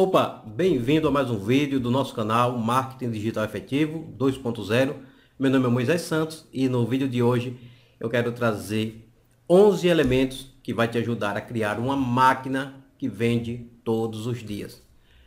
Opa, bem-vindo a mais um vídeo do nosso canal Marketing Digital Efetivo 2.0. Meu nome é Moisés Santos e no vídeo de hoje eu quero trazer 11 elementos que vai te ajudar a criar uma máquina que vende todos os dias.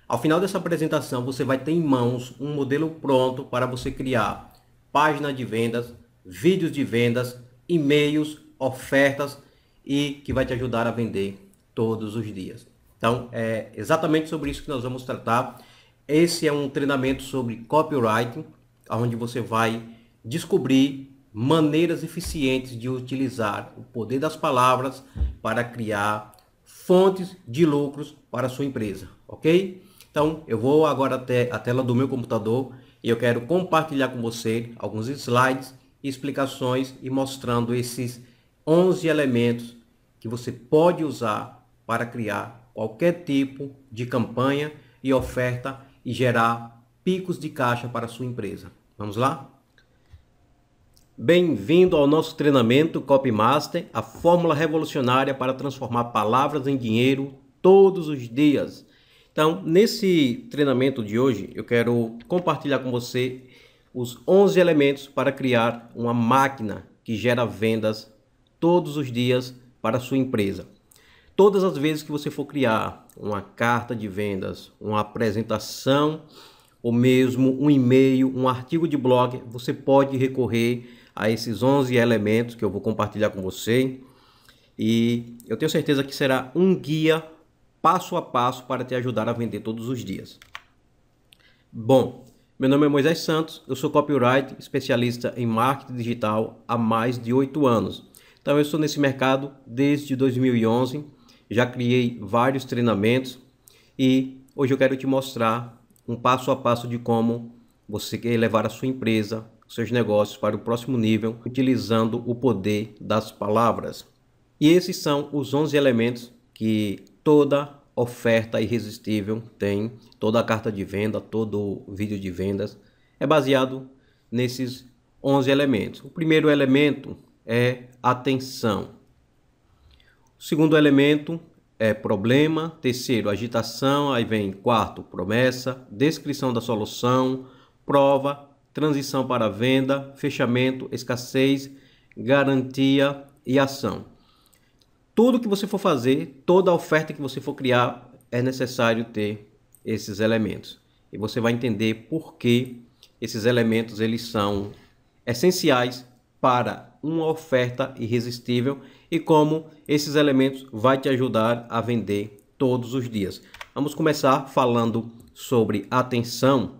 Ao final dessa apresentação você vai ter em mãos um modelo pronto para você criar página de vendas, vídeos de vendas, e-mails, ofertas e que vai te ajudar a vender todos os dias. Então, é exatamente sobre isso que nós vamos tratar. Esse é um treinamento sobre copyright, onde você vai descobrir maneiras eficientes de utilizar o poder das palavras para criar fontes de lucros para a sua empresa, ok? Então, eu vou agora até a tela do meu computador e eu quero compartilhar com você alguns slides, explicações e mostrando esses 11 elementos que você pode usar para criar qualquer tipo de campanha e oferta e gerar picos de caixa para sua empresa. Vamos lá? Bem-vindo ao nosso treinamento Copy Master, a fórmula revolucionária para transformar palavras em dinheiro todos os dias. Então, nesse treinamento de hoje, eu quero compartilhar com você os 11 elementos para criar uma máquina que gera vendas todos os dias para sua empresa todas as vezes que você for criar uma carta de vendas, uma apresentação ou mesmo um e-mail, um artigo de blog, você pode recorrer a esses 11 elementos que eu vou compartilhar com você. E eu tenho certeza que será um guia passo a passo para te ajudar a vender todos os dias. Bom, meu nome é Moisés Santos, eu sou copyright, especialista em marketing digital há mais de oito anos. Então eu estou nesse mercado desde 2011 já criei vários treinamentos e hoje eu quero te mostrar um passo a passo de como você quer levar a sua empresa, seus negócios para o próximo nível utilizando o poder das palavras. E esses são os 11 elementos que toda oferta irresistível tem, toda a carta de venda, todo vídeo de vendas é baseado nesses 11 elementos. O primeiro elemento é atenção segundo elemento é problema. Terceiro, agitação. Aí vem quarto, promessa, descrição da solução, prova, transição para venda, fechamento, escassez, garantia e ação. Tudo que você for fazer, toda oferta que você for criar, é necessário ter esses elementos. E você vai entender por que esses elementos eles são essenciais para uma oferta irresistível e como esses elementos vai te ajudar a vender todos os dias. Vamos começar falando sobre atenção.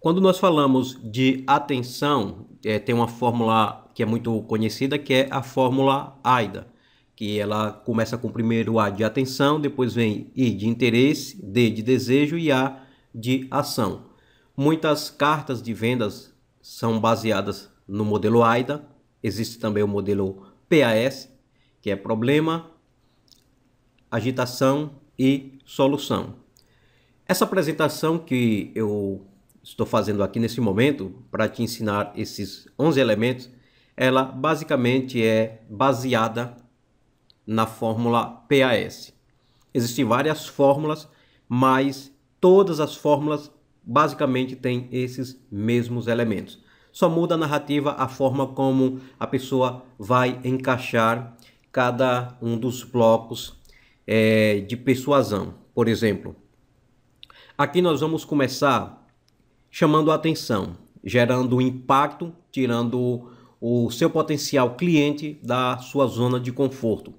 Quando nós falamos de atenção, é, tem uma fórmula que é muito conhecida que é a fórmula AIDA, que ela começa com o primeiro A de atenção, depois vem I de interesse, D de desejo e A de ação. Muitas cartas de vendas são baseadas no modelo AIDA, existe também o modelo PAS, que é problema, agitação e solução. Essa apresentação que eu estou fazendo aqui nesse momento para te ensinar esses 11 elementos, ela basicamente é baseada na fórmula PAS. Existem várias fórmulas, mas todas as fórmulas basicamente têm esses mesmos elementos só muda a narrativa, a forma como a pessoa vai encaixar cada um dos blocos é, de persuasão. Por exemplo, aqui nós vamos começar chamando a atenção, gerando impacto, tirando o seu potencial cliente da sua zona de conforto.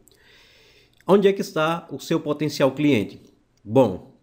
Onde é que está o seu potencial cliente? Bom,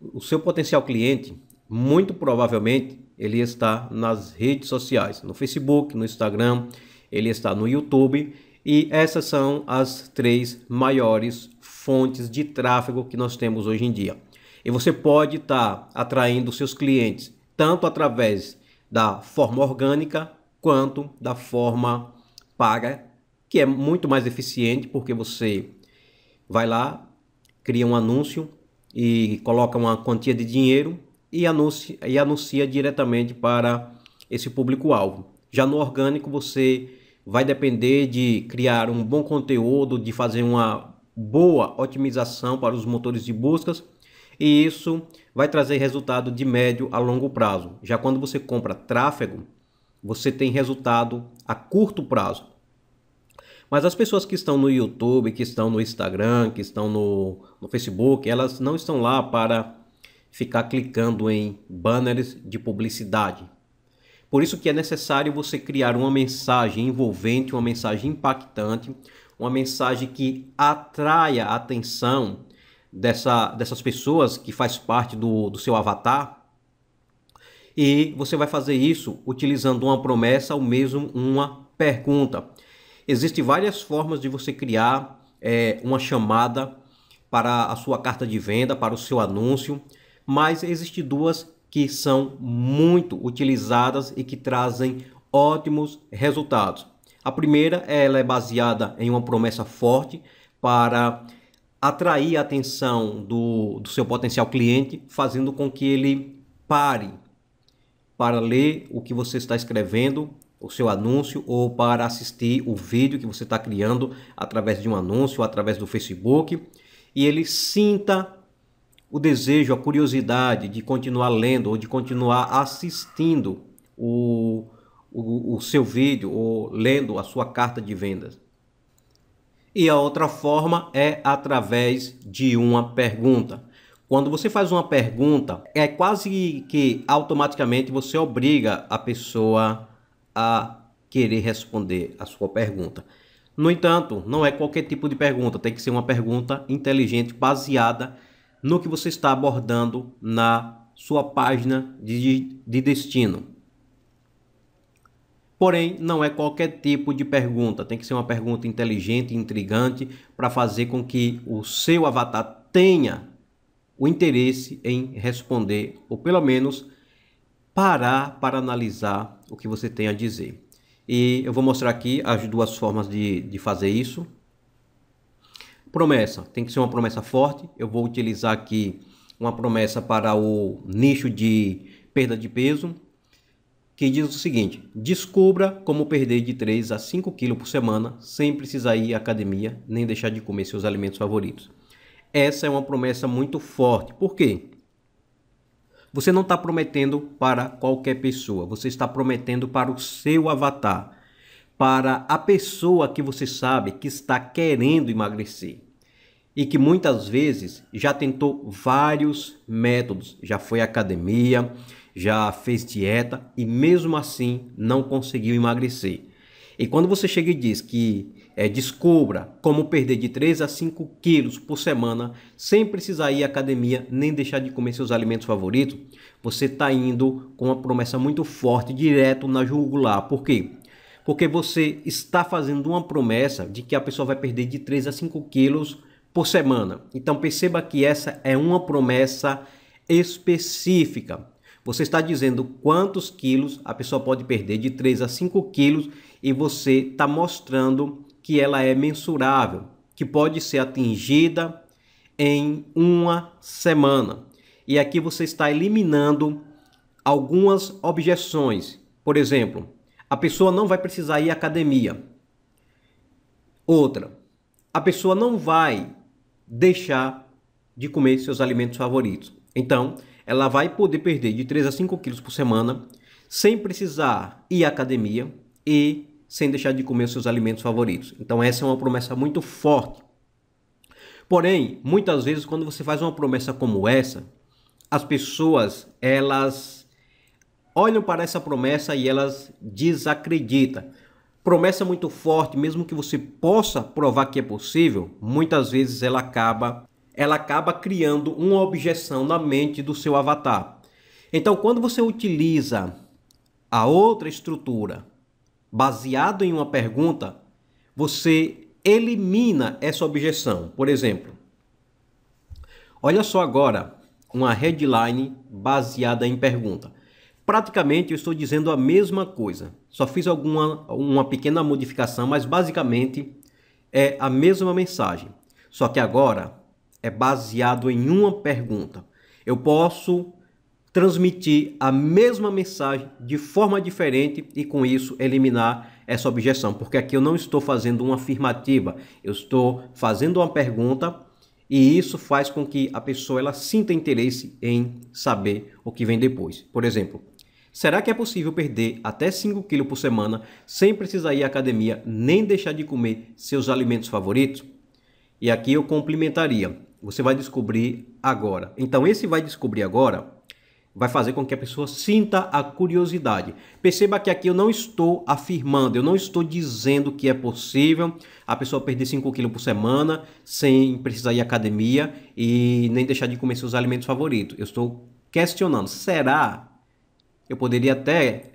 o seu potencial cliente muito provavelmente ele está nas redes sociais, no Facebook, no Instagram, ele está no YouTube e essas são as três maiores fontes de tráfego que nós temos hoje em dia. E você pode estar tá atraindo seus clientes tanto através da forma orgânica quanto da forma paga, que é muito mais eficiente porque você vai lá, cria um anúncio e coloca uma quantia de dinheiro e anuncia, e anuncia diretamente para esse público-alvo. Já no orgânico, você vai depender de criar um bom conteúdo, de fazer uma boa otimização para os motores de buscas e isso vai trazer resultado de médio a longo prazo. Já quando você compra tráfego, você tem resultado a curto prazo. Mas as pessoas que estão no YouTube, que estão no Instagram, que estão no, no Facebook, elas não estão lá para ficar clicando em banners de publicidade. Por isso que é necessário você criar uma mensagem envolvente, uma mensagem impactante, uma mensagem que atraia a atenção dessa, dessas pessoas que faz parte do, do seu avatar. E você vai fazer isso utilizando uma promessa ou mesmo uma pergunta. Existem várias formas de você criar é, uma chamada para a sua carta de venda, para o seu anúncio mas existem duas que são muito utilizadas e que trazem ótimos resultados. A primeira, ela é baseada em uma promessa forte para atrair a atenção do, do seu potencial cliente, fazendo com que ele pare para ler o que você está escrevendo, o seu anúncio, ou para assistir o vídeo que você está criando através de um anúncio, através do Facebook, e ele sinta o desejo, a curiosidade de continuar lendo ou de continuar assistindo o, o, o seu vídeo ou lendo a sua carta de vendas. E a outra forma é através de uma pergunta. Quando você faz uma pergunta, é quase que automaticamente você obriga a pessoa a querer responder a sua pergunta. No entanto, não é qualquer tipo de pergunta, tem que ser uma pergunta inteligente baseada no que você está abordando na sua página de, de destino. Porém, não é qualquer tipo de pergunta, tem que ser uma pergunta inteligente, intrigante, para fazer com que o seu avatar tenha o interesse em responder, ou pelo menos parar para analisar o que você tem a dizer. E eu vou mostrar aqui as duas formas de, de fazer isso. Promessa, tem que ser uma promessa forte. Eu vou utilizar aqui uma promessa para o nicho de perda de peso, que diz o seguinte: descubra como perder de 3 a 5 quilos por semana sem precisar ir à academia nem deixar de comer seus alimentos favoritos. Essa é uma promessa muito forte. Por quê? Você não está prometendo para qualquer pessoa, você está prometendo para o seu avatar para a pessoa que você sabe que está querendo emagrecer e que muitas vezes já tentou vários métodos, já foi à academia, já fez dieta e mesmo assim não conseguiu emagrecer. E quando você chega e diz que é, descubra como perder de 3 a 5 quilos por semana sem precisar ir à academia nem deixar de comer seus alimentos favoritos, você está indo com uma promessa muito forte direto na jugular. Por quê? Porque você está fazendo uma promessa de que a pessoa vai perder de 3 a 5 quilos por semana. Então perceba que essa é uma promessa específica. Você está dizendo quantos quilos a pessoa pode perder de 3 a 5 quilos e você está mostrando que ela é mensurável, que pode ser atingida em uma semana. E aqui você está eliminando algumas objeções. Por exemplo, a pessoa não vai precisar ir à academia. Outra, a pessoa não vai deixar de comer seus alimentos favoritos. Então, ela vai poder perder de 3 a 5 quilos por semana sem precisar ir à academia e sem deixar de comer seus alimentos favoritos. Então, essa é uma promessa muito forte. Porém, muitas vezes quando você faz uma promessa como essa, as pessoas, elas olham para essa promessa e elas desacreditam. Promessa é muito forte, mesmo que você possa provar que é possível, muitas vezes ela acaba, ela acaba criando uma objeção na mente do seu avatar. Então, quando você utiliza a outra estrutura baseado em uma pergunta, você elimina essa objeção. Por exemplo, olha só agora uma headline baseada em pergunta. Praticamente eu estou dizendo a mesma coisa, só fiz alguma uma pequena modificação, mas basicamente é a mesma mensagem. Só que agora é baseado em uma pergunta. Eu posso transmitir a mesma mensagem de forma diferente e com isso eliminar essa objeção, porque aqui eu não estou fazendo uma afirmativa, eu estou fazendo uma pergunta e isso faz com que a pessoa ela sinta interesse em saber o que vem depois. Por exemplo, Será que é possível perder até 5 kg por semana sem precisar ir à academia nem deixar de comer seus alimentos favoritos? E aqui eu complementaria. Você vai descobrir agora. Então, esse vai descobrir agora vai fazer com que a pessoa sinta a curiosidade. Perceba que aqui eu não estou afirmando, eu não estou dizendo que é possível a pessoa perder 5 quilos por semana sem precisar ir à academia e nem deixar de comer seus alimentos favoritos. Eu estou questionando. Será eu poderia até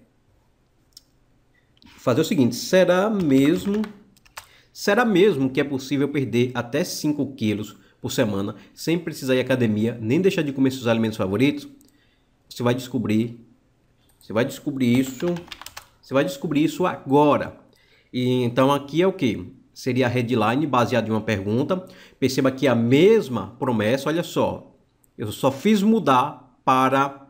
fazer o seguinte: será mesmo será mesmo que é possível perder até 5 quilos por semana sem precisar ir à academia nem deixar de comer seus alimentos favoritos? Você vai descobrir, você vai descobrir isso, você vai descobrir isso agora. E então aqui é o que seria a headline baseada em uma pergunta. Perceba que a mesma promessa, olha só, eu só fiz mudar para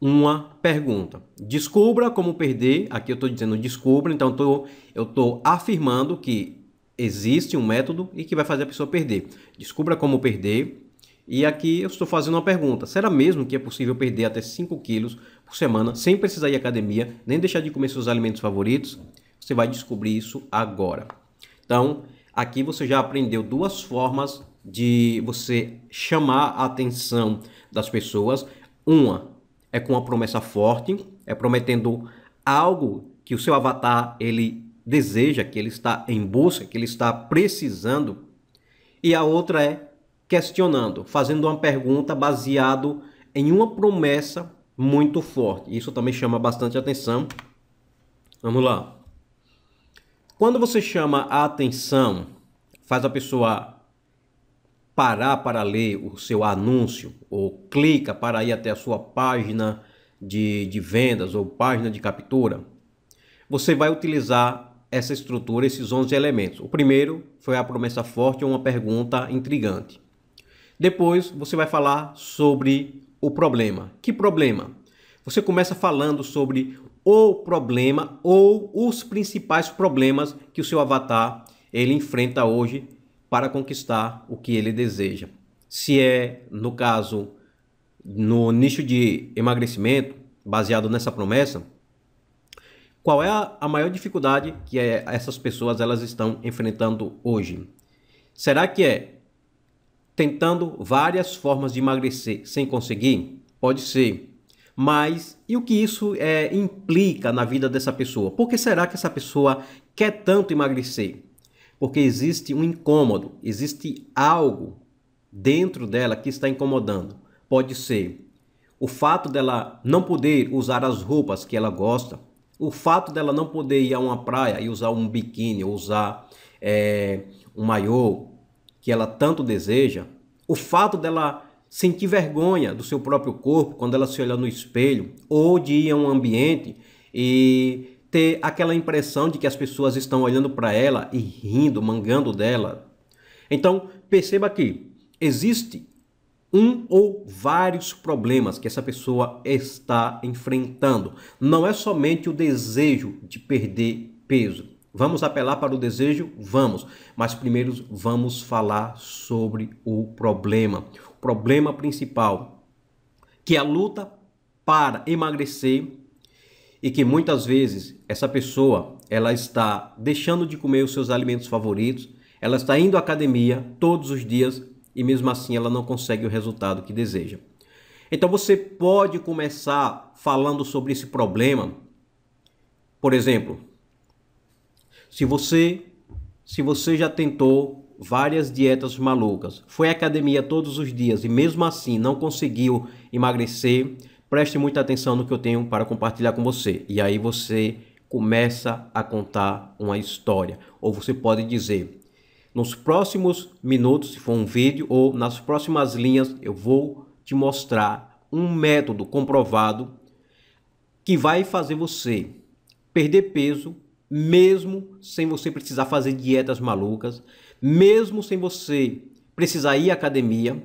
uma pergunta. Descubra como perder. Aqui eu estou dizendo descubra, então tô, eu estou afirmando que existe um método e que vai fazer a pessoa perder. Descubra como perder. E aqui eu estou fazendo uma pergunta: será mesmo que é possível perder até 5 quilos por semana sem precisar ir à academia, nem deixar de comer seus alimentos favoritos? Você vai descobrir isso agora. Então, aqui você já aprendeu duas formas de você chamar a atenção das pessoas. Uma é com uma promessa forte, é prometendo algo que o seu avatar ele deseja, que ele está em busca, que ele está precisando. E a outra é questionando, fazendo uma pergunta baseado em uma promessa muito forte. Isso também chama bastante atenção. Vamos lá. Quando você chama a atenção, faz a pessoa parar para ler o seu anúncio ou clica para ir até a sua página de, de vendas ou página de captura, você vai utilizar essa estrutura, esses 11 elementos. O primeiro foi a promessa forte ou uma pergunta intrigante. Depois você vai falar sobre o problema. Que problema? Você começa falando sobre o problema ou os principais problemas que o seu avatar ele enfrenta hoje para conquistar o que ele deseja. Se é, no caso, no nicho de emagrecimento, baseado nessa promessa, qual é a, a maior dificuldade que é, essas pessoas elas estão enfrentando hoje? Será que é tentando várias formas de emagrecer sem conseguir? Pode ser. Mas e o que isso é, implica na vida dessa pessoa? Por que será que essa pessoa quer tanto emagrecer? porque existe um incômodo, existe algo dentro dela que está incomodando. Pode ser o fato dela não poder usar as roupas que ela gosta, o fato dela não poder ir a uma praia e usar um biquíni, ou usar é, um maiô que ela tanto deseja, o fato dela sentir vergonha do seu próprio corpo quando ela se olha no espelho, ou de ir a um ambiente e ter aquela impressão de que as pessoas estão olhando para ela e rindo, mangando dela. Então, perceba que existe um ou vários problemas que essa pessoa está enfrentando. Não é somente o desejo de perder peso. Vamos apelar para o desejo? Vamos. Mas primeiro vamos falar sobre o problema. O problema principal, que é a luta para emagrecer e que muitas vezes essa pessoa ela está deixando de comer os seus alimentos favoritos, ela está indo à academia todos os dias e mesmo assim ela não consegue o resultado que deseja. Então você pode começar falando sobre esse problema. Por exemplo, se você se você já tentou várias dietas malucas, foi à academia todos os dias e mesmo assim não conseguiu emagrecer, preste muita atenção no que eu tenho para compartilhar com você. E aí você começa a contar uma história. Ou você pode dizer: nos próximos minutos, se for um vídeo, ou nas próximas linhas, eu vou te mostrar um método comprovado que vai fazer você perder peso, mesmo sem você precisar fazer dietas malucas, mesmo sem você precisar ir à academia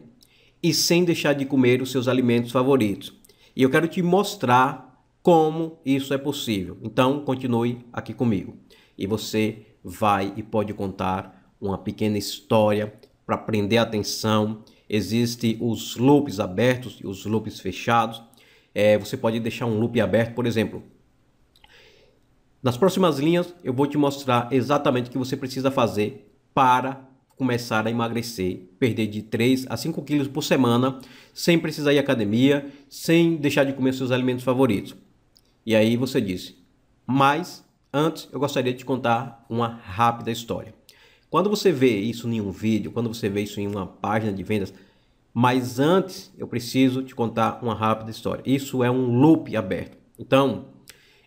e sem deixar de comer os seus alimentos favoritos. E eu quero te mostrar como isso é possível. Então, continue aqui comigo. E você vai e pode contar uma pequena história para prender a atenção. Existem os loops abertos e os loops fechados. É, você pode deixar um loop aberto, por exemplo. Nas próximas linhas, eu vou te mostrar exatamente o que você precisa fazer para começar a emagrecer, perder de 3 a 5 quilos por semana, sem precisar ir à academia, sem deixar de comer seus alimentos favoritos. E aí você disse, mas antes eu gostaria de te contar uma rápida história. Quando você vê isso em um vídeo, quando você vê isso em uma página de vendas, mas antes eu preciso te contar uma rápida história. Isso é um loop aberto. Então,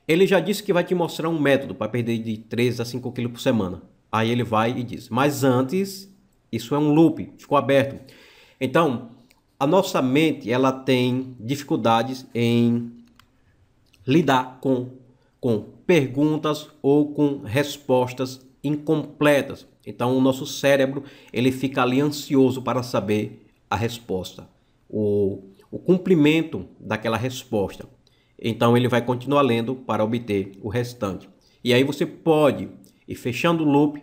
ele já disse que vai te mostrar um método para perder de 3 a 5 quilos por semana. Aí ele vai e diz: Mas antes, isso é um loop, ficou aberto. Então, a nossa mente ela tem dificuldades em lidar com, com perguntas ou com respostas incompletas. Então o nosso cérebro ele fica ali ansioso para saber a resposta, o, o cumprimento daquela resposta. Então ele vai continuar lendo para obter o restante. E aí você pode e fechando o loop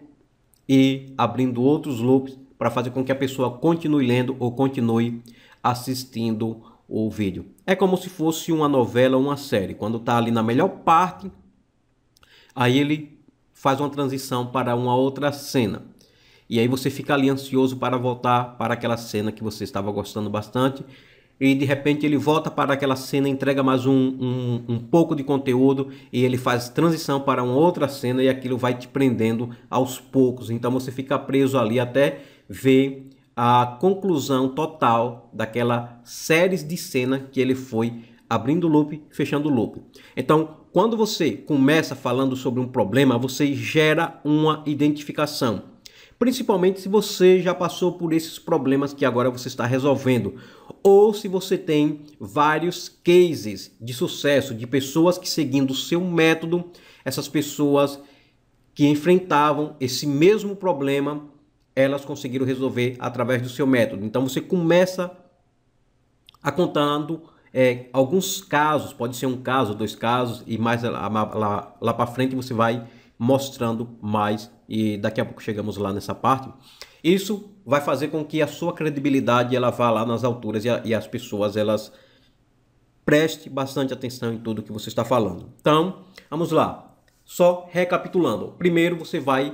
e abrindo outros loops para fazer com que a pessoa continue lendo ou continue assistindo o vídeo. É como se fosse uma novela ou uma série. Quando está ali na melhor parte, aí ele faz uma transição para uma outra cena. E aí você fica ali ansioso para voltar para aquela cena que você estava gostando bastante e de repente ele volta para aquela cena, entrega mais um, um, um, pouco de conteúdo e ele faz transição para uma outra cena e aquilo vai te prendendo aos poucos. Então você fica preso ali até ver a conclusão total daquela série de cena que ele foi abrindo o loop, fechando o loop. Então, quando você começa falando sobre um problema, você gera uma identificação principalmente se você já passou por esses problemas que agora você está resolvendo, ou se você tem vários cases de sucesso de pessoas que seguindo o seu método, essas pessoas que enfrentavam esse mesmo problema, elas conseguiram resolver através do seu método. Então você começa a contando é, alguns casos, pode ser um caso, dois casos, e mais lá, lá, lá para frente você vai mostrando mais e daqui a pouco chegamos lá nessa parte. Isso vai fazer com que a sua credibilidade ela vá lá nas alturas e, a, e as pessoas elas preste bastante atenção em tudo que você está falando. Então, vamos lá. Só recapitulando. Primeiro você vai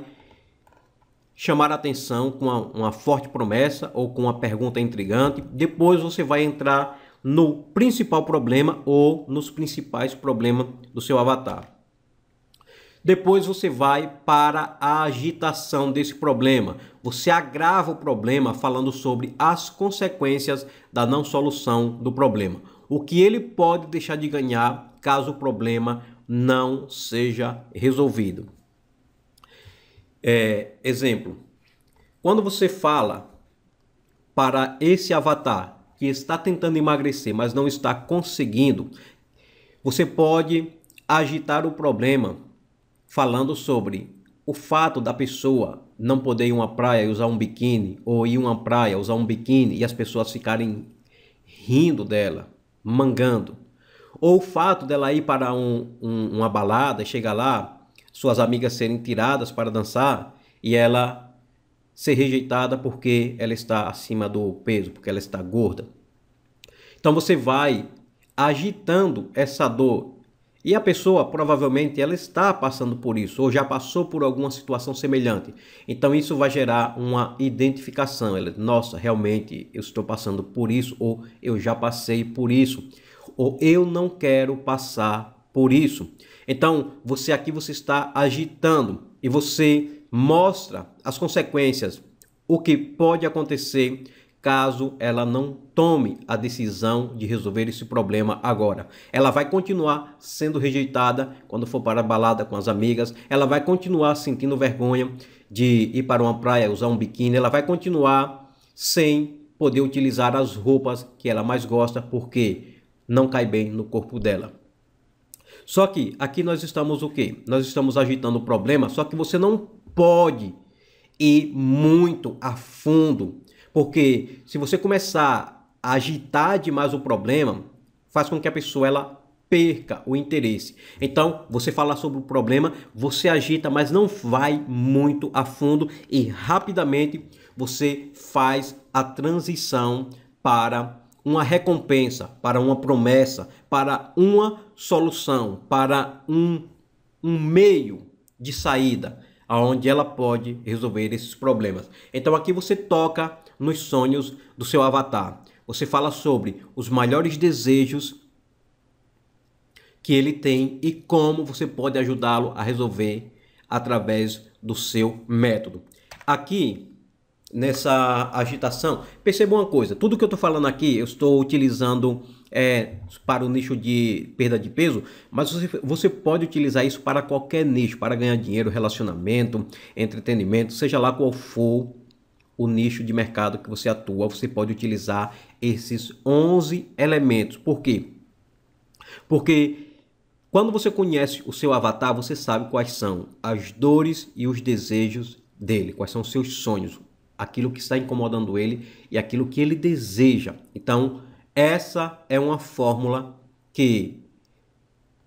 chamar a atenção com uma, uma forte promessa ou com uma pergunta intrigante. Depois você vai entrar no principal problema ou nos principais problemas do seu avatar. Depois você vai para a agitação desse problema. Você agrava o problema falando sobre as consequências da não solução do problema. O que ele pode deixar de ganhar caso o problema não seja resolvido. É, exemplo: quando você fala para esse avatar que está tentando emagrecer, mas não está conseguindo, você pode agitar o problema falando sobre o fato da pessoa não poder ir uma praia e usar um biquíni, ou ir uma praia usar um biquíni e as pessoas ficarem rindo dela, mangando. Ou o fato dela ir para um, um, uma balada e chegar lá, suas amigas serem tiradas para dançar e ela ser rejeitada porque ela está acima do peso, porque ela está gorda. Então você vai agitando essa dor e a pessoa provavelmente ela está passando por isso ou já passou por alguma situação semelhante. Então isso vai gerar uma identificação. Ela, nossa, realmente eu estou passando por isso ou eu já passei por isso ou eu não quero passar por isso. Então você aqui você está agitando e você mostra as consequências, o que pode acontecer caso ela não tome a decisão de resolver esse problema agora. Ela vai continuar sendo rejeitada quando for para a balada com as amigas, ela vai continuar sentindo vergonha de ir para uma praia usar um biquíni, ela vai continuar sem poder utilizar as roupas que ela mais gosta porque não cai bem no corpo dela. Só que aqui nós estamos o quê? Nós estamos agitando o problema, só que você não pode ir muito a fundo porque se você começar a agitar demais o problema, faz com que a pessoa ela perca o interesse. Então, você fala sobre o problema, você agita, mas não vai muito a fundo e rapidamente você faz a transição para uma recompensa, para uma promessa, para uma solução, para um, um meio de saída aonde ela pode resolver esses problemas. Então aqui você toca nos sonhos do seu avatar. Você fala sobre os maiores desejos que ele tem e como você pode ajudá-lo a resolver através do seu método. Aqui nessa agitação, perceba uma coisa, tudo que eu estou falando aqui, eu estou utilizando é, para o nicho de perda de peso, mas você, você pode utilizar isso para qualquer nicho, para ganhar dinheiro, relacionamento, entretenimento, seja lá qual for o nicho de mercado que você atua, você pode utilizar esses 11 elementos. Por quê? Porque quando você conhece o seu avatar, você sabe quais são as dores e os desejos dele, quais são os seus sonhos, aquilo que está incomodando ele e aquilo que ele deseja. Então, essa é uma fórmula que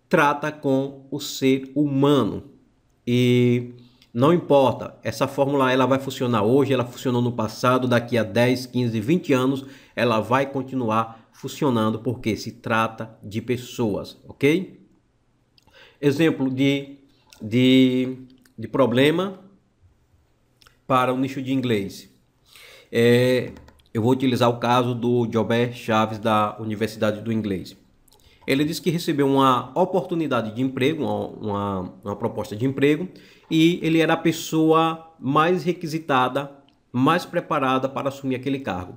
trata com o ser humano. E não importa, essa fórmula ela vai funcionar hoje, ela funcionou no passado, daqui a 10, 15, 20 anos, ela vai continuar funcionando porque se trata de pessoas, ok? Exemplo de, de, de problema para o nicho de inglês. É, eu vou utilizar o caso do Jobert Chaves da Universidade do Inglês. Ele disse que recebeu uma oportunidade de emprego, uma, uma proposta de emprego, e ele era a pessoa mais requisitada, mais preparada para assumir aquele cargo.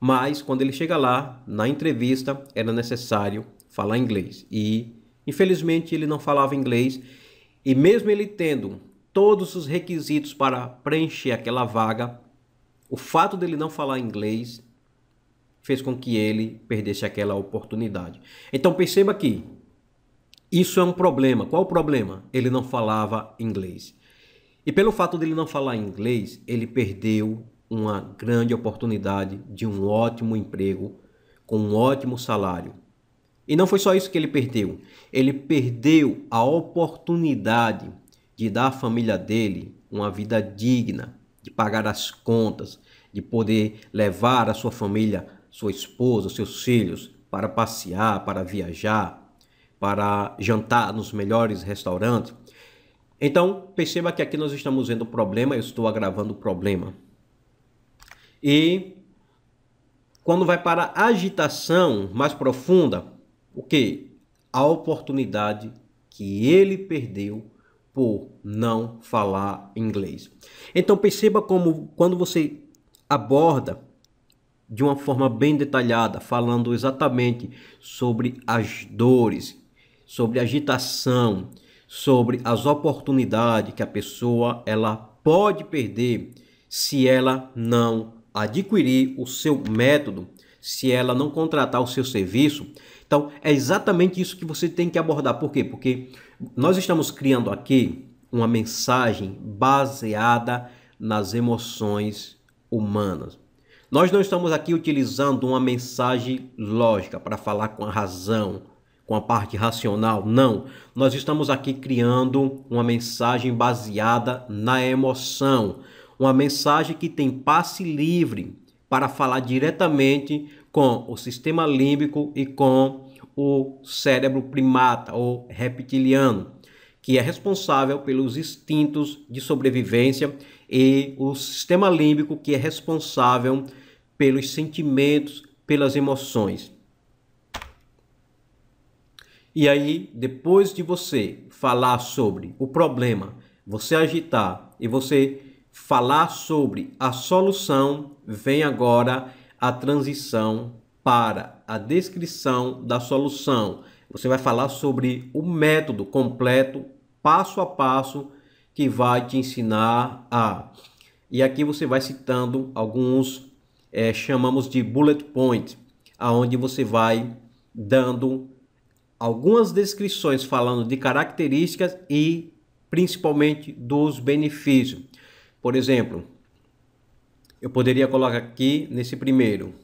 Mas quando ele chega lá, na entrevista, era necessário falar inglês. E infelizmente ele não falava inglês. E mesmo ele tendo todos os requisitos para preencher aquela vaga, o fato dele não falar inglês fez com que ele perdesse aquela oportunidade. Então perceba que isso é um problema. Qual o problema? Ele não falava inglês. E pelo fato dele não falar inglês, ele perdeu uma grande oportunidade de um ótimo emprego com um ótimo salário. E não foi só isso que ele perdeu. Ele perdeu a oportunidade de dar à família dele uma vida digna, de pagar as contas, de poder levar a sua família, sua esposa, seus filhos para passear, para viajar, para jantar nos melhores restaurantes. Então, perceba que aqui nós estamos vendo o problema, eu estou agravando o problema. E quando vai para a agitação mais profunda, o que? A oportunidade que ele perdeu por não falar inglês. Então perceba como quando você aborda de uma forma bem detalhada, falando exatamente sobre as dores, sobre agitação, sobre as oportunidades que a pessoa ela pode perder se ela não adquirir o seu método, se ela não contratar o seu serviço. Então, é exatamente isso que você tem que abordar. Por quê? Porque nós estamos criando aqui uma mensagem baseada nas emoções humanas. Nós não estamos aqui utilizando uma mensagem lógica para falar com a razão, com a parte racional, não. Nós estamos aqui criando uma mensagem baseada na emoção, uma mensagem que tem passe livre para falar diretamente com o sistema límbico e com o cérebro primata ou reptiliano, que é responsável pelos instintos de sobrevivência e o sistema límbico que é responsável pelos sentimentos, pelas emoções. E aí, depois de você falar sobre o problema, você agitar e você falar sobre a solução, vem agora a transição para a descrição da solução. Você vai falar sobre o método completo, passo a passo, que vai te ensinar a. E aqui você vai citando alguns, é, chamamos de bullet point, aonde você vai dando algumas descrições falando de características e principalmente dos benefícios. Por exemplo, eu poderia colocar aqui nesse primeiro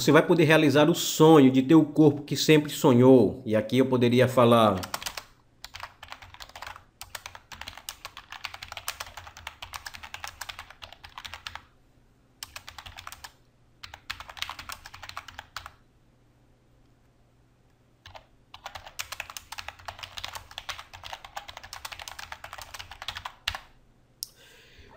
Você vai poder realizar o sonho de ter o corpo que sempre sonhou. E aqui eu poderia falar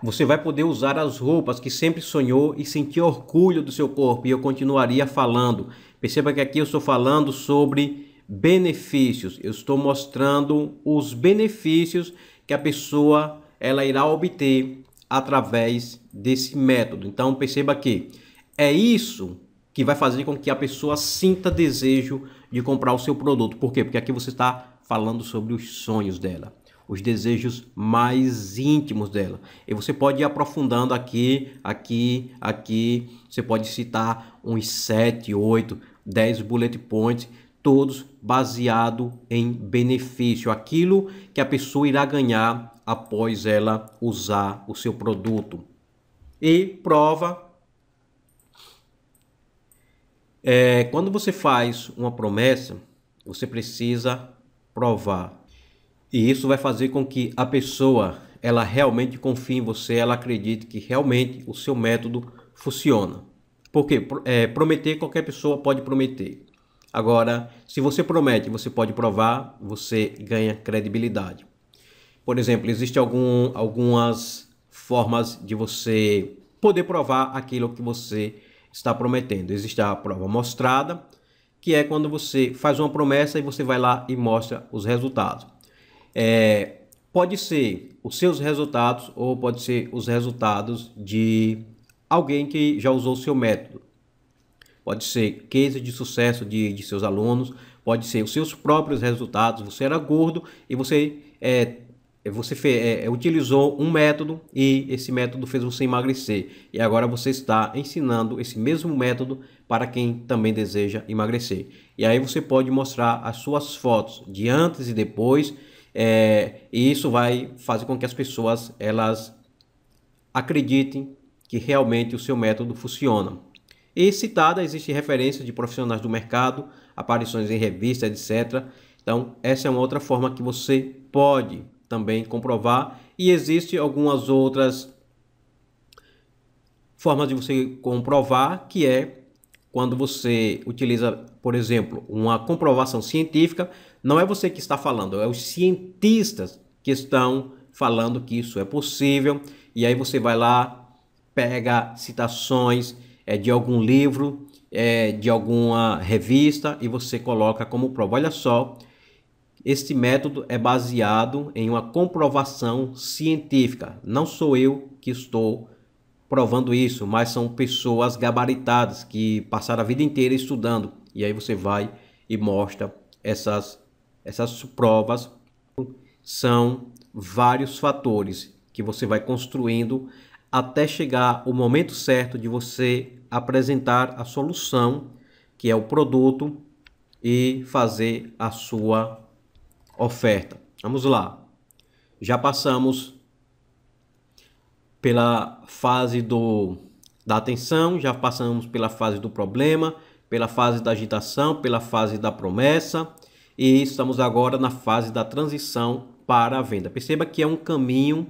Você vai poder usar as roupas que sempre sonhou e sentir orgulho do seu corpo. E eu continuaria falando. Perceba que aqui eu estou falando sobre benefícios. Eu estou mostrando os benefícios que a pessoa ela irá obter através desse método. Então perceba que é isso que vai fazer com que a pessoa sinta desejo de comprar o seu produto. Por quê? Porque aqui você está falando sobre os sonhos dela os desejos mais íntimos dela. E você pode ir aprofundando aqui, aqui, aqui. Você pode citar uns 7, 8, 10 bullet points, todos baseado em benefício, aquilo que a pessoa irá ganhar após ela usar o seu produto. E prova é, quando você faz uma promessa, você precisa provar e isso vai fazer com que a pessoa ela realmente confie em você, ela acredite que realmente o seu método funciona. Porque é, prometer qualquer pessoa pode prometer. Agora, se você promete, você pode provar, você ganha credibilidade. Por exemplo, existem algum, algumas formas de você poder provar aquilo que você está prometendo. Existe a prova mostrada, que é quando você faz uma promessa e você vai lá e mostra os resultados. É, pode ser os seus resultados ou pode ser os resultados de alguém que já usou o seu método. Pode ser case de sucesso de, de seus alunos, pode ser os seus próprios resultados. Você era gordo e você, é, você é, é, utilizou um método e esse método fez você emagrecer. E agora você está ensinando esse mesmo método para quem também deseja emagrecer. E aí você pode mostrar as suas fotos de antes e depois é, e isso vai fazer com que as pessoas elas acreditem que realmente o seu método funciona. E citada existem referências de profissionais do mercado, aparições em revistas, etc. Então, essa é uma outra forma que você pode também comprovar e existe algumas outras formas de você comprovar que é quando você utiliza, por exemplo, uma comprovação científica, não é você que está falando, é os cientistas que estão falando que isso é possível. E aí você vai lá, pega citações é, de algum livro, é, de alguma revista e você coloca como prova. Olha só, este método é baseado em uma comprovação científica. Não sou eu que estou provando isso, mas são pessoas gabaritadas que passaram a vida inteira estudando. E aí você vai e mostra essas essas provas são vários fatores que você vai construindo até chegar o momento certo de você apresentar a solução, que é o produto, e fazer a sua oferta. Vamos lá. Já passamos pela fase do, da atenção, já passamos pela fase do problema, pela fase da agitação, pela fase da promessa, e estamos agora na fase da transição para a venda. Perceba que é um caminho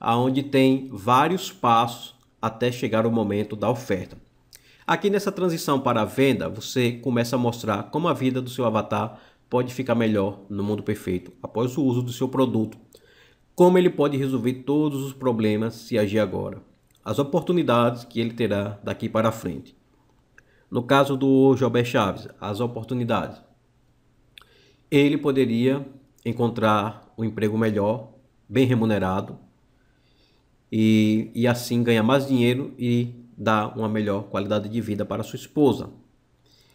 onde tem vários passos até chegar o momento da oferta. Aqui nessa transição para a venda, você começa a mostrar como a vida do seu avatar pode ficar melhor no mundo perfeito após o uso do seu produto, como ele pode resolver todos os problemas se agir agora, as oportunidades que ele terá daqui para frente. No caso do Jobé Chaves, as oportunidades ele poderia encontrar um emprego melhor, bem remunerado, e, e assim ganhar mais dinheiro e dar uma melhor qualidade de vida para sua esposa.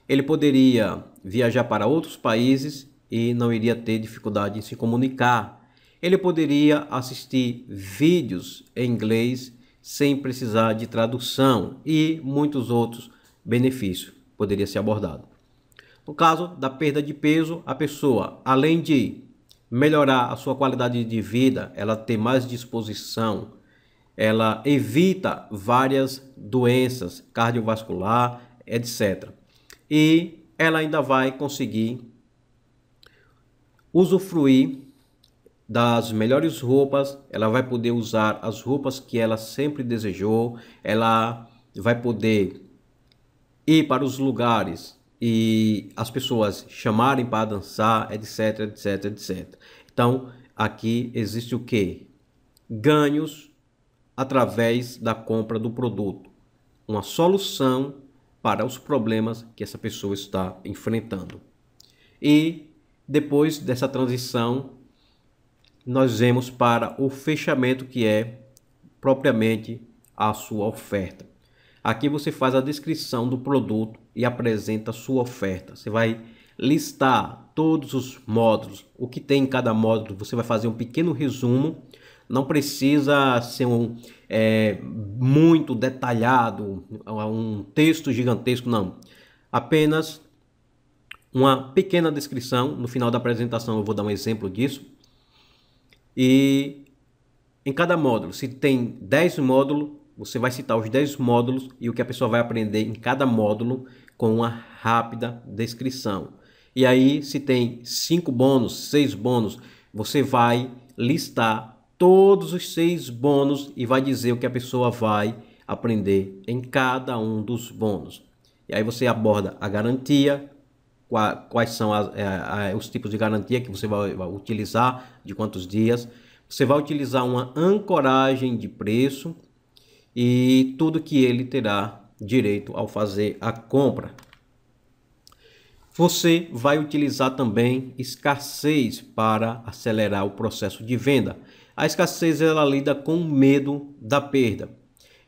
Ele poderia viajar para outros países e não iria ter dificuldade em se comunicar. Ele poderia assistir vídeos em inglês sem precisar de tradução e muitos outros benefícios poderia ser abordado. No caso da perda de peso, a pessoa, além de melhorar a sua qualidade de vida, ela tem mais disposição, ela evita várias doenças cardiovascular, etc. E ela ainda vai conseguir usufruir das melhores roupas, ela vai poder usar as roupas que ela sempre desejou, ela vai poder ir para os lugares e as pessoas chamarem para dançar, etc, etc, etc. Então, aqui existe o que? Ganhos através da compra do produto. Uma solução para os problemas que essa pessoa está enfrentando. E depois dessa transição, nós vemos para o fechamento que é propriamente a sua oferta. Aqui você faz a descrição do produto e apresenta sua oferta. Você vai listar todos os módulos, o que tem em cada módulo. Você vai fazer um pequeno resumo. Não precisa ser um, é, muito detalhado, um texto gigantesco, não. Apenas uma pequena descrição. No final da apresentação eu vou dar um exemplo disso. E em cada módulo, se tem 10 módulos, você vai citar os 10 módulos e o que a pessoa vai aprender em cada módulo com uma rápida descrição. E aí, se tem 5 bônus, 6 bônus, você vai listar todos os 6 bônus e vai dizer o que a pessoa vai aprender em cada um dos bônus. E aí você aborda a garantia, quais são as, é, os tipos de garantia que você vai, vai utilizar, de quantos dias. Você vai utilizar uma ancoragem de preço, e tudo que ele terá direito ao fazer a compra. Você vai utilizar também escassez para acelerar o processo de venda. A escassez ela lida com o medo da perda.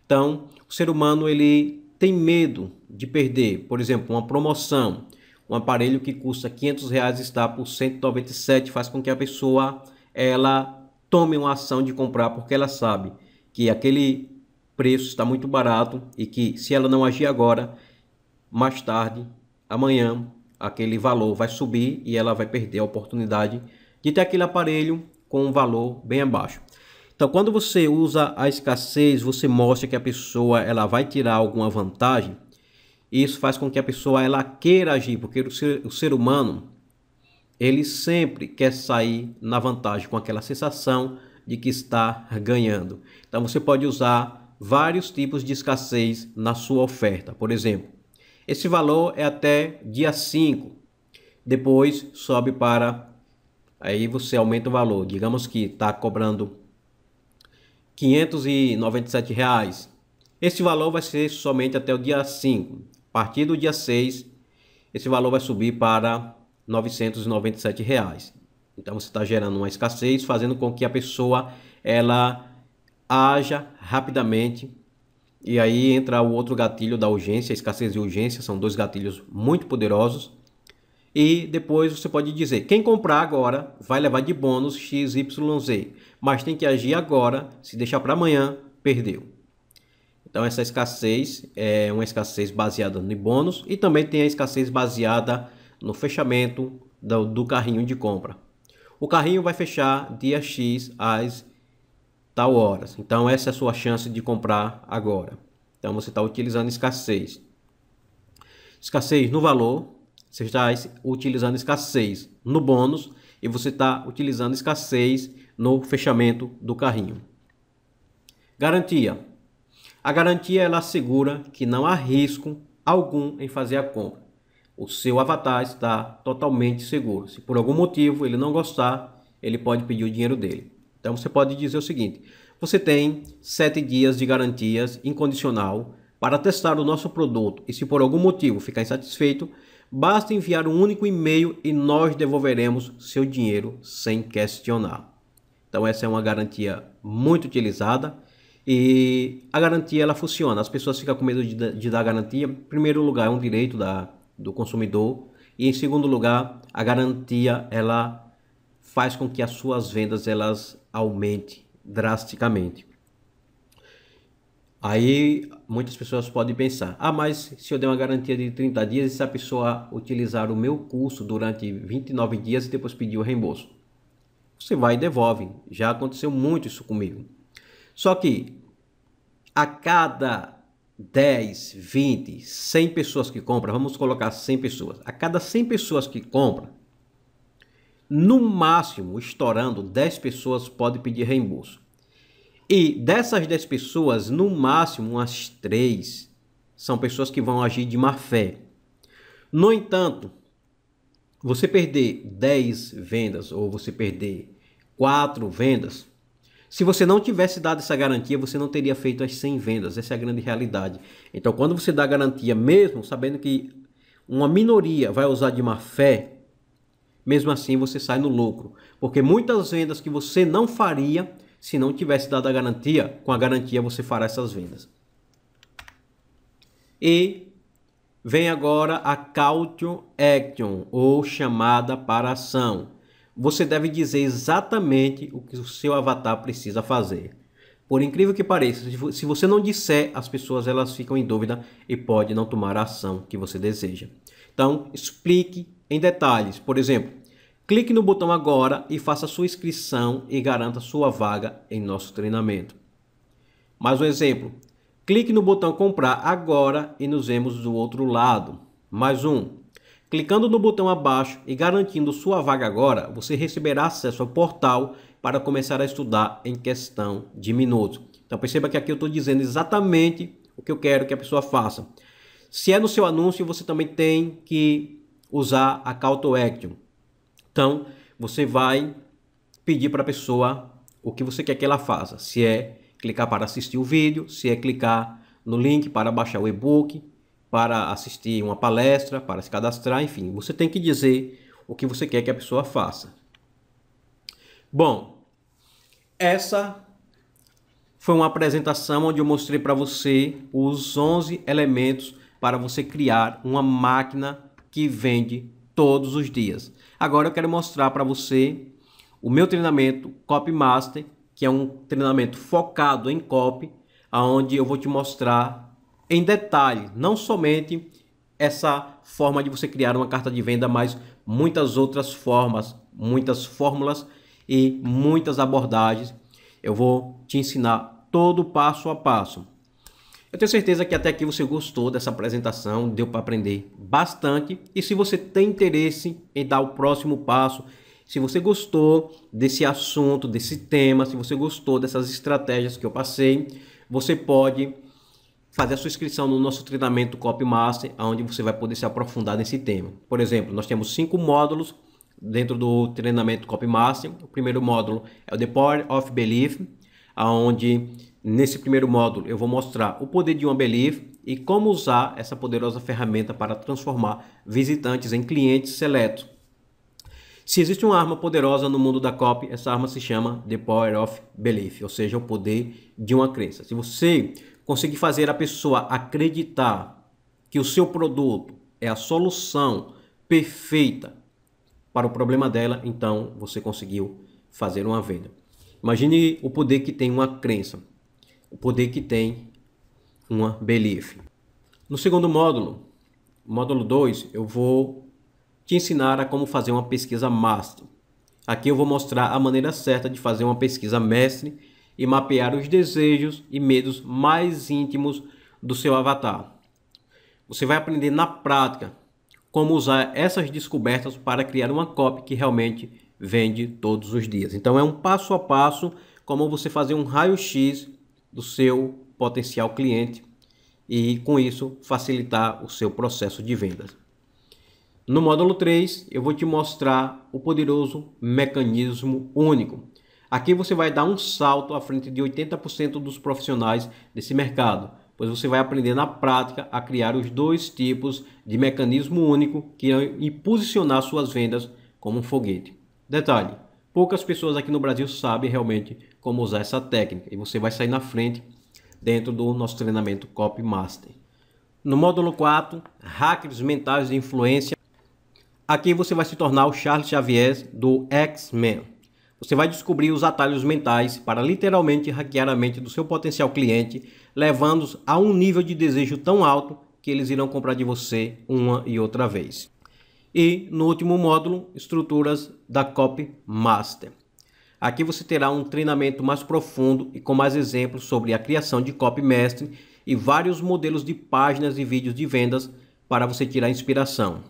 Então, o ser humano ele tem medo de perder, por exemplo, uma promoção, um aparelho que custa 500 reais está por 197, faz com que a pessoa ela tome uma ação de comprar porque ela sabe que aquele preço está muito barato e que se ela não agir agora, mais tarde, amanhã, aquele valor vai subir e ela vai perder a oportunidade de ter aquele aparelho com um valor bem abaixo. Então, quando você usa a escassez, você mostra que a pessoa ela vai tirar alguma vantagem. E isso faz com que a pessoa ela queira agir, porque o ser, o ser humano ele sempre quer sair na vantagem com aquela sensação de que está ganhando. Então, você pode usar vários tipos de escassez na sua oferta. Por exemplo, esse valor é até dia 5. Depois sobe para aí você aumenta o valor. Digamos que está cobrando 597 reais. Esse valor vai ser somente até o dia 5. A partir do dia 6, esse valor vai subir para 997 reais. Então você está gerando uma escassez, fazendo com que a pessoa ela haja rapidamente. E aí entra o outro gatilho da urgência, escassez e urgência, são dois gatilhos muito poderosos. E depois você pode dizer: quem comprar agora vai levar de bônus XYZ, mas tem que agir agora, se deixar para amanhã, perdeu. Então, essa escassez é uma escassez baseada no bônus e também tem a escassez baseada no fechamento do, do carrinho de compra. O carrinho vai fechar dia X às tal horas. Então essa é a sua chance de comprar agora. Então você está utilizando escassez. Escassez no valor, você está utilizando escassez no bônus e você está utilizando escassez no fechamento do carrinho. Garantia. A garantia ela assegura que não há risco algum em fazer a compra. O seu avatar está totalmente seguro. Se por algum motivo ele não gostar, ele pode pedir o dinheiro dele. Então você pode dizer o seguinte: você tem sete dias de garantias incondicional para testar o nosso produto e se por algum motivo ficar insatisfeito, basta enviar um único e-mail e nós devolveremos seu dinheiro sem questionar. Então essa é uma garantia muito utilizada e a garantia ela funciona. As pessoas ficam com medo de, de dar garantia. Em primeiro lugar, é um direito da, do consumidor e em segundo lugar, a garantia ela faz com que as suas vendas elas aumente drasticamente. Aí muitas pessoas podem pensar: ah, mas se eu der uma garantia de 30 dias e se a pessoa utilizar o meu curso durante 29 dias e depois pedir o reembolso? Você vai e devolve. Já aconteceu muito isso comigo. Só que a cada 10, 20, 100 pessoas que compram, vamos colocar 100 pessoas, a cada 100 pessoas que compram, no máximo, estourando, 10 pessoas podem pedir reembolso. E dessas 10 pessoas, no máximo, umas 3 são pessoas que vão agir de má fé. No entanto, você perder 10 vendas ou você perder 4 vendas, se você não tivesse dado essa garantia, você não teria feito as 100 vendas. Essa é a grande realidade. Então, quando você dá garantia, mesmo sabendo que uma minoria vai usar de má fé, mesmo assim, você sai no lucro, porque muitas vendas que você não faria se não tivesse dado a garantia, com a garantia você fará essas vendas. E vem agora a Caution Action, ou chamada para ação. Você deve dizer exatamente o que o seu avatar precisa fazer. Por incrível que pareça, se você não disser, as pessoas elas ficam em dúvida e pode não tomar a ação que você deseja. Então, explique em detalhes. Por exemplo, Clique no botão agora e faça sua inscrição e garanta sua vaga em nosso treinamento. Mais um exemplo. Clique no botão comprar agora e nos vemos do outro lado. Mais um. Clicando no botão abaixo e garantindo sua vaga agora, você receberá acesso ao portal para começar a estudar em questão de minutos. Então perceba que aqui eu estou dizendo exatamente o que eu quero que a pessoa faça. Se é no seu anúncio, você também tem que usar a Call to Action. Então, você vai pedir para a pessoa o que você quer que ela faça. Se é clicar para assistir o vídeo, se é clicar no link para baixar o e-book, para assistir uma palestra, para se cadastrar, enfim, você tem que dizer o que você quer que a pessoa faça. Bom, essa foi uma apresentação onde eu mostrei para você os 11 elementos para você criar uma máquina que vende todos os dias. Agora eu quero mostrar para você o meu treinamento Copy Master, que é um treinamento focado em copy, aonde eu vou te mostrar em detalhe, não somente essa forma de você criar uma carta de venda, mas muitas outras formas, muitas fórmulas e muitas abordagens. Eu vou te ensinar todo passo a passo. Eu tenho certeza que até aqui você gostou dessa apresentação, deu para aprender bastante. E se você tem interesse em dar o próximo passo, se você gostou desse assunto, desse tema, se você gostou dessas estratégias que eu passei, você pode fazer a sua inscrição no nosso treinamento Copy Master, onde você vai poder se aprofundar nesse tema. Por exemplo, nós temos cinco módulos dentro do treinamento Copy Master. O primeiro módulo é o The Power of Belief, onde Nesse primeiro módulo, eu vou mostrar o poder de uma belief e como usar essa poderosa ferramenta para transformar visitantes em clientes seletos. Se existe uma arma poderosa no mundo da cop, essa arma se chama The Power of Belief, ou seja, o poder de uma crença. Se você conseguir fazer a pessoa acreditar que o seu produto é a solução perfeita para o problema dela, então você conseguiu fazer uma venda. Imagine o poder que tem uma crença o poder que tem uma belief. No segundo módulo, módulo 2, eu vou te ensinar a como fazer uma pesquisa master. Aqui eu vou mostrar a maneira certa de fazer uma pesquisa mestre e mapear os desejos e medos mais íntimos do seu avatar. Você vai aprender na prática como usar essas descobertas para criar uma copy que realmente vende todos os dias. Então é um passo a passo como você fazer um raio-x do seu potencial cliente e, com isso, facilitar o seu processo de vendas. No módulo 3, eu vou te mostrar o poderoso mecanismo único. Aqui você vai dar um salto à frente de 80% dos profissionais desse mercado, pois você vai aprender na prática a criar os dois tipos de mecanismo único que irão posicionar suas vendas como um foguete. Detalhe: poucas pessoas aqui no Brasil sabem realmente como usar essa técnica e você vai sair na frente dentro do nosso treinamento Copy Master. No módulo 4, Hackers Mentais de Influência, aqui você vai se tornar o Charles Xavier do X-Men. Você vai descobrir os atalhos mentais para literalmente hackear a mente do seu potencial cliente, levando-os a um nível de desejo tão alto que eles irão comprar de você uma e outra vez. E no último módulo, estruturas da Copy Master. Aqui você terá um treinamento mais profundo e com mais exemplos sobre a criação de copy mestre e vários modelos de páginas e vídeos de vendas para você tirar inspiração.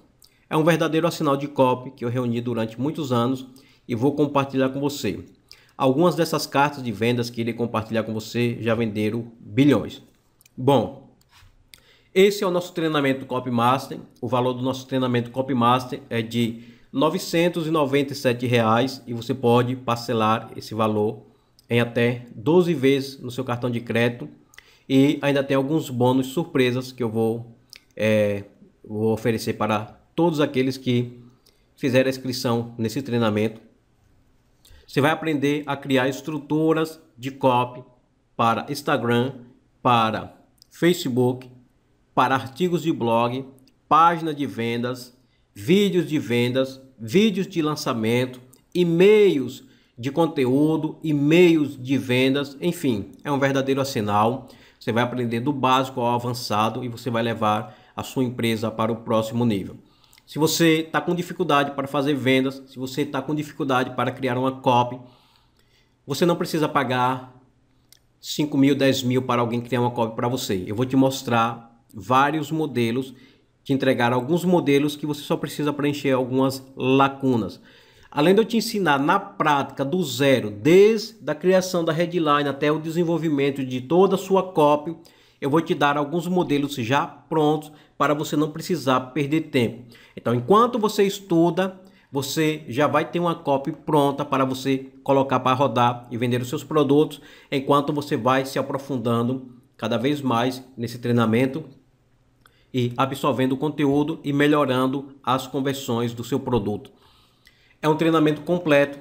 É um verdadeiro assinal de copy que eu reuni durante muitos anos e vou compartilhar com você. Algumas dessas cartas de vendas que irei compartilhar com você já venderam bilhões. Bom, esse é o nosso treinamento Copy Master. O valor do nosso treinamento Copy Master é de R$ reais e você pode parcelar esse valor em até 12 vezes no seu cartão de crédito e ainda tem alguns bônus surpresas que eu vou, é, vou oferecer para todos aqueles que fizeram a inscrição nesse treinamento. Você vai aprender a criar estruturas de copy para Instagram, para Facebook, para artigos de blog, página de vendas, vídeos de vendas, vídeos de lançamento, e-mails de conteúdo, e-mails de vendas, enfim, é um verdadeiro arsenal. Você vai aprender do básico ao avançado e você vai levar a sua empresa para o próximo nível. Se você está com dificuldade para fazer vendas, se você está com dificuldade para criar uma copy, você não precisa pagar 5 mil, 10 mil para alguém criar uma copy para você. Eu vou te mostrar vários modelos te entregar alguns modelos que você só precisa preencher algumas lacunas. Além de eu te ensinar na prática do zero, desde a criação da headline até o desenvolvimento de toda a sua copy, eu vou te dar alguns modelos já prontos para você não precisar perder tempo. Então, enquanto você estuda, você já vai ter uma copy pronta para você colocar para rodar e vender os seus produtos, enquanto você vai se aprofundando cada vez mais nesse treinamento e absorvendo o conteúdo e melhorando as conversões do seu produto. É um treinamento completo.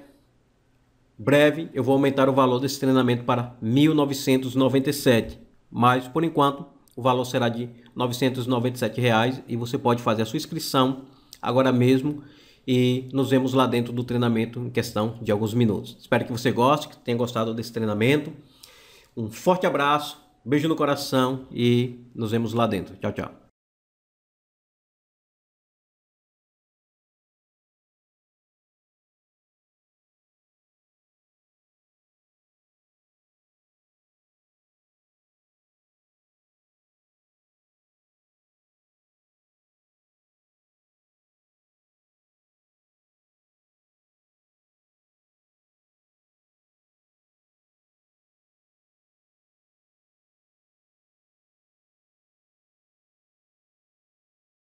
Breve, eu vou aumentar o valor desse treinamento para 1997, mas por enquanto o valor será de R$ 997 reais, e você pode fazer a sua inscrição agora mesmo e nos vemos lá dentro do treinamento em questão de alguns minutos. Espero que você goste, que tenha gostado desse treinamento. Um forte abraço, beijo no coração e nos vemos lá dentro. Tchau, tchau.